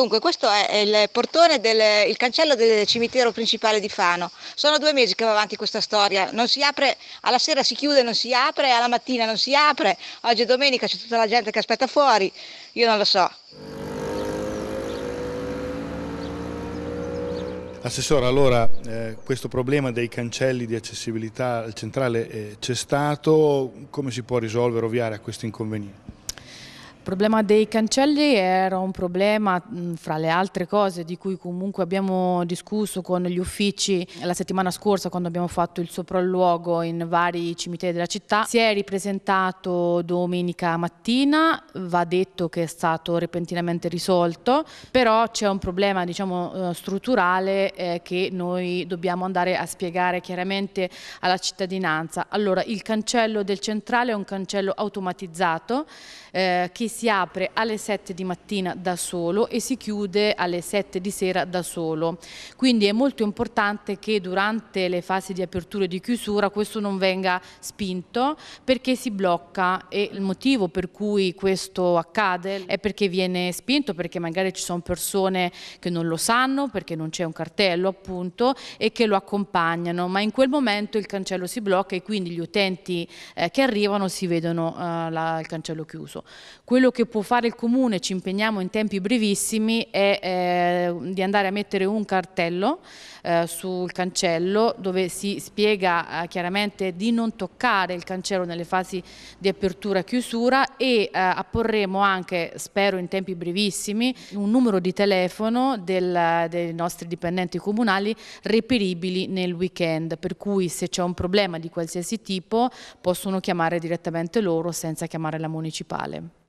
Dunque, questo è il portone del il cancello del cimitero principale di Fano. Sono due mesi che va avanti questa storia. Non si apre, alla sera si chiude, non si apre, alla mattina non si apre. Oggi è domenica, c'è tutta la gente che aspetta fuori. Io non lo so. Assessore, allora eh, questo problema dei cancelli di accessibilità al centrale eh, c'è stato, come si può risolvere, o ovviare a questo inconveniente? problema dei cancelli era un problema, fra le altre cose, di cui comunque abbiamo discusso con gli uffici la settimana scorsa quando abbiamo fatto il sopralluogo in vari cimiteri della città. Si è ripresentato domenica mattina, va detto che è stato repentinamente risolto, però c'è un problema diciamo, eh, strutturale eh, che noi dobbiamo andare a spiegare chiaramente alla cittadinanza. Allora, il cancello del centrale è un cancello automatizzato eh, che si si apre alle 7 di mattina da solo e si chiude alle 7 di sera da solo. Quindi è molto importante che durante le fasi di apertura e di chiusura questo non venga spinto perché si blocca e il motivo per cui questo accade è perché viene spinto, perché magari ci sono persone che non lo sanno, perché non c'è un cartello appunto e che lo accompagnano, ma in quel momento il cancello si blocca e quindi gli utenti eh, che arrivano si vedono eh, la, il cancello chiuso. Quello quello che può fare il comune, ci impegniamo in tempi brevissimi, è eh, di andare a mettere un cartello eh, sul cancello dove si spiega eh, chiaramente di non toccare il cancello nelle fasi di apertura e chiusura e eh, apporremo anche, spero in tempi brevissimi, un numero di telefono del, dei nostri dipendenti comunali reperibili nel weekend, per cui se c'è un problema di qualsiasi tipo possono chiamare direttamente loro senza chiamare la municipale.